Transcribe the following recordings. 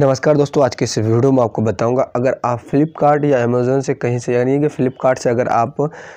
नमस्कार दोस्तों आज के इस वीडियो में आपको बताऊंगा अगर आप फ्लिपकार्ट या अमेज़ोन से कहीं से यानी कि फ़्लिपकार्ट से अगर आप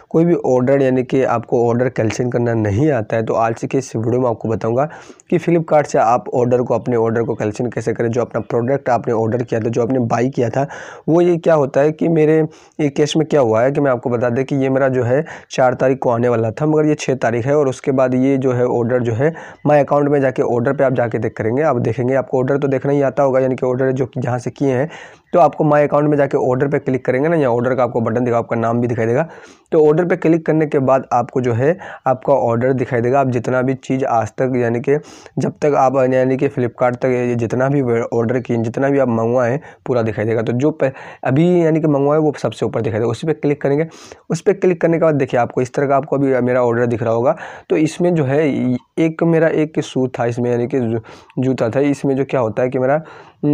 कोई भी ऑर्डर यानी कि आपको ऑर्डर कैंसिल करना नहीं आता है तो आज के इस वीडियो में आपको बताऊंगा कि फ़्लिपकार्ट से आप ऑर्डर को अपने ऑर्डर को कैंसिल कैसे करें जो अपना प्रोडक्ट आपने ऑर्डर किया था जो आपने बाई किया था वो ये क्या होता है कि मेरे ये केस में क्या हुआ है कि मैं आपको बता दें कि ये मेरा जो है चार तारीख को आने वाला था मगर ये छः तारीख है और उसके बाद ये जो है ऑर्डर जो है माई अकाउंट में जाके ऑर्डर पर आप जाके देख करेंगे आप देखेंगे आपको ऑर्डर तो देखना ही आता होगा यानी कि ऑर्डर जो कि जहाँ से किए हैं तो आपको माय अकाउंट में जाके ऑर्डर पे क्लिक करेंगे ना या ऑर्डर का आपको बटन दिखा आपका नाम भी दिखाई देगा तो ऑर्डर पे क्लिक करने के बाद आपको जो है आपका ऑर्डर दिखाई देगा आप जितना भी चीज़ आज तक यानी कि जब तक आप यानी कि फ्लिपकार्ट तक जितना भी ऑर्डर किए जितना भी आप मंगवाएँ पूरा दिखाई देगा तो जो अभी यानी कि मंगवाएं वो सबसे ऊपर दिखाई देगा उस पर क्लिक करेंगे उस पर क्लिक करने के बाद देखिए आपको इस तरह का आपको अभी मेरा ऑर्डर दिख रहा होगा तो इसमें जो है एक मेरा एक सूट था इसमें यानी कि जूता था इसमें जो क्या होता है कि मेरा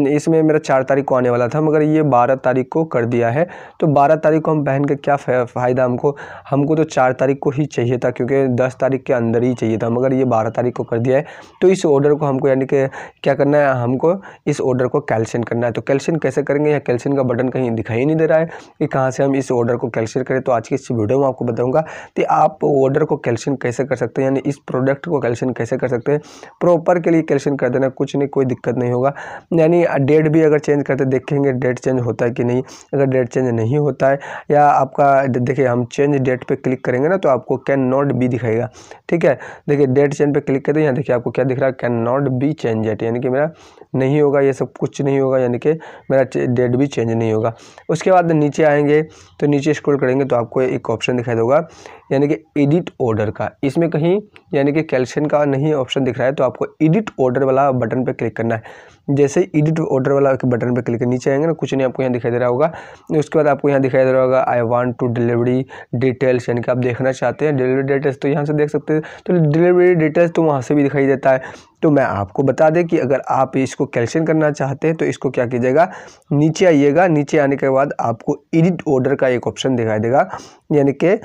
इसमें मेरा चार तारीख को आने वाला था मगर ये बारह तारीख को कर दिया है तो बारह तारीख को हम पहन के क्या फ़ायदा हमको हमको तो चार तारीख को ही चाहिए था क्योंकि दस तारीख के अंदर ही चाहिए था मगर ये बारह तारीख को कर दिया है तो इस ऑर्डर को हमको यानी कि क्या करना है हमको इस ऑर्डर को कैल्शियन करना है तो कैल्शियन कैसे करेंगे या कैल्शियन का बटन कहीं दिखाई नहीं दे रहा है कि कहाँ से हम इस ऑर्डर को कैल्शियन करें तो आज की इस वीडियो में आपको बताऊँगा कि आप ऑर्डर को कैल्शियन कैसे कर सकते हैं यानी इस प्रोडक्ट को कैल्शियन कैसे कर सकते हैं प्रॉपर के लिए कैल्शियन कर देना कुछ नहीं कोई दिक्कत नहीं होगा यानी डेट भी अगर चेंज करते देखेंगे डेट चेंज होता है कि नहीं अगर डेट चेंज नहीं होता है या आपका देखिए हम चेंज डेट पे क्लिक करेंगे ना तो आपको कैन नॉट बी दिखाएगा ठीक है देखिए डेट चेंज पे क्लिक करते हैं यहाँ देखिए आपको क्या दिख रहा है cannot be changed यानी कि मेरा नहीं होगा ये सब कुछ नहीं होगा यानी कि मेरा डेट भी चेंज नहीं होगा उसके बाद नीचे आएंगे तो नीचे स्क्रॉल करेंगे तो आपको एक ऑप्शन दिखाई देगा यानी कि एडिट ऑर्डर का इसमें कहीं यानी कि कैल्शियम का नहीं ऑप्शन दिख रहा है तो आपको एडिट ऑर्डर वाला बटन पर क्लिक करना है जैसे एडिट ऑर्डर वाला बटन पर क्लिक नीचे आएंगे ना कुछ नहीं आपको यहाँ दिखाई दे रहा होगा उसके बाद आपको यहाँ दिखाई दे रहा होगा I want to delivery details यानी कि आप देखना चाहते हैं डिलीवरी डिटेल्स तो यहाँ से देख सकते हैं तो डिलीवरी डिटेल्स तो वहाँ से भी दिखाई देता है तो मैं आपको बता दें कि अगर आप इसको कैल्शियम करना चाहते हैं तो इसको क्या कीजिएगा नीचे आइएगा नीचे आने के बाद आपको एडिट ऑर्डर का एक ऑप्शन दिखाई देगा यानी कि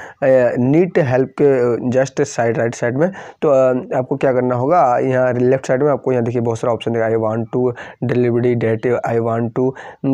नीट हेल्प के जस्ट साइड राइट साइड में तो आपको क्या करना होगा यहाँ लेफ्ट साइड में आपको यहाँ देखिए बहुत सारा option I want to delivery date I want to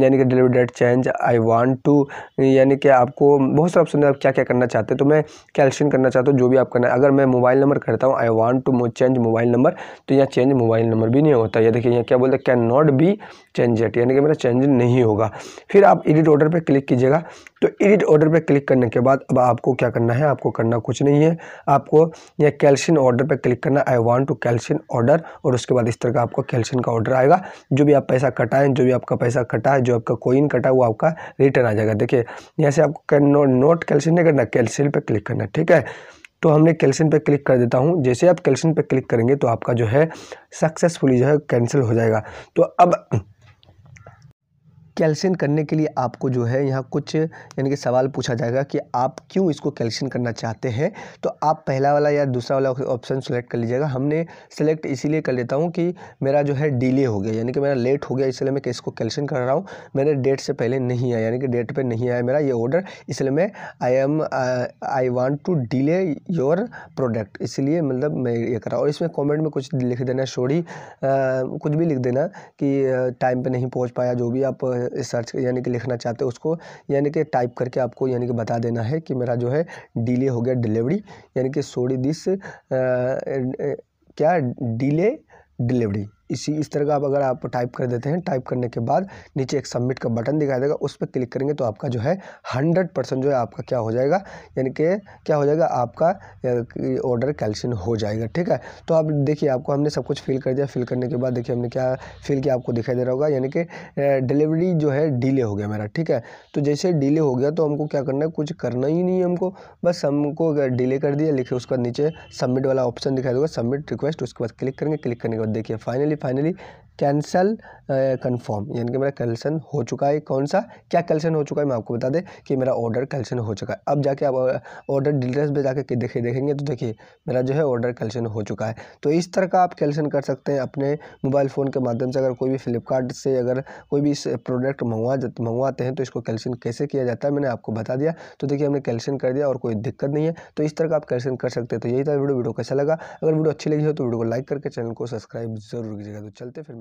यानी कि delivery date change I want to यानी कि आपको बहुत सारे ऑप्शन आप क्या क्या करना चाहते हैं तो मैं कैल्शियन करना चाहता हूँ जो भी आप करना अगर मैं मोबाइल नंबर करता हूँ I want to change mobile number तो यहाँ चेंज मोबाइल नंबर भी नहीं होता या देखिए यहाँ क्या बोलते हैं cannot be changed यानी कि मेरा चेंज नहीं होगा फिर आप एडिट ऑर्डर पर क्लिक कीजिएगा तो एडिट ऑर्डर पर क्लिक करने के बाद अब आपको क्या करना है आपको आपको करना कुछ नहीं है आपको यह कैल्शियन ऑर्डर पर क्लिक करना I want to cancel order और उसके बाद इस तरह का आपको कैल्शियन का ऑर्डर आएगा जो भी आप पैसा कटाएं जो भी आपका पैसा कटा है जो आपका कोइन कटा है वो आपका रिटर्न आ जाएगा देखिए यहाँ से आपको नोट कैल्शियन नहीं करना कैल्शियन पर क्लिक करना ठीक है तो हमने कैल्शियन पे क्लिक कर देता हूँ जैसे आप कैल्शियन पे क्लिक करेंगे तो आपका जो है सक्सेसफुली जो है कैंसिल हो जाएगा तो अब कैल्शियन करने के लिए आपको जो है यहाँ कुछ यानी कि सवाल पूछा जाएगा कि आप क्यों इसको कैल्शियन करना चाहते हैं तो आप पहला वाला या दूसरा वाला ऑप्शन सेलेक्ट कर लीजिएगा हमने सेलेक्ट इसीलिए कर लेता हूँ कि मेरा जो है डिले हो गया यानी कि मेरा लेट हो गया इसलिए मैं इसको कैल्शियन कर रहा हूँ मैंने डेट से पहले नहीं आया यानी कि डेट पर नहीं आया मेरा ये ऑर्डर इसलिए मैं I am I want to delay your product इसलिए मतलब मैं ये कर रहा हूँ और इसमें कॉमेंट में कुछ लिख देना छोड़ी uh, कुछ भी लिख देना कि टाइम uh, पर नहीं पहुँच पाया जो भी आप सर्च यानी कि लिखना चाहते हो उसको यानी कि टाइप करके आपको यानी कि बता देना है कि मेरा जो है डिले हो गया डिलीवरी यानी कि सोरी दिस क्या डिले डिलीवरी इसी इस तरह का आप अगर आप टाइप कर देते हैं टाइप करने के बाद नीचे एक सबमिट का बटन दिखाई देगा उस पर क्लिक करेंगे तो आपका जो है हंड्रेड परसेंट जो है आपका क्या हो जाएगा यानी कि क्या हो जाएगा आपका ऑर्डर कैल्शियन हो जाएगा ठीक है तो आप देखिए आपको हमने सब कुछ फिल कर दिया फिल करने के बाद देखिए हमने क्या फिल किया आपको दिखाई दे रहा होगा यानी कि डिलीवरी जो है डिले हो गया मेरा ठीक है तो जैसे डिले हो गया तो हमको क्या करना है कुछ करना ही नहीं है हमको बस हमको डिले कर दिया लिखे उसके बाद नीचे सबमिट वाला ऑप्शन दिखाई देगा सबमिट रिक्वेस्ट उसके बाद क्लिक करेंगे क्लिक करने के बाद देखिए finally finally cancel confirm uh, यानी कि मेरा कैल्सन हो चुका है कौन सा क्या कैल्सन हो चुका है मैं आपको बता दें कि मेरा ऑर्डर कैल्सन हो चुका है अब जाके आप ऑर्डर डिटेल्स पर जाके देखे देखेंगे तो देखिए मेरा जो है ऑर्डर कैल्सन हो चुका है तो इस तरह का आप कैल्सन कर सकते हैं अपने मोबाइल फ़ोन के माध्यम से अगर कोई भी फ्लिपकार्ट से अगर कोई भी प्रोडक्ट मंगवा मंगवाते हैं तो इसको कैल्सन कैसे किया जाता है मैंने आपको बता दिया तो देखिए हमने कैल्सन कर दिया और कोई दिक्कत नहीं है तो इस तरह का आप कैल्सन कर सकते हैं तो यही था वीडियो वीडियो कैसा लगा अगर वीडियो अच्छी लगी हो तो वीडियो को लाइक करके चैनल को सब्सक्राइब जरूर कीजिएगा तो चलते फिर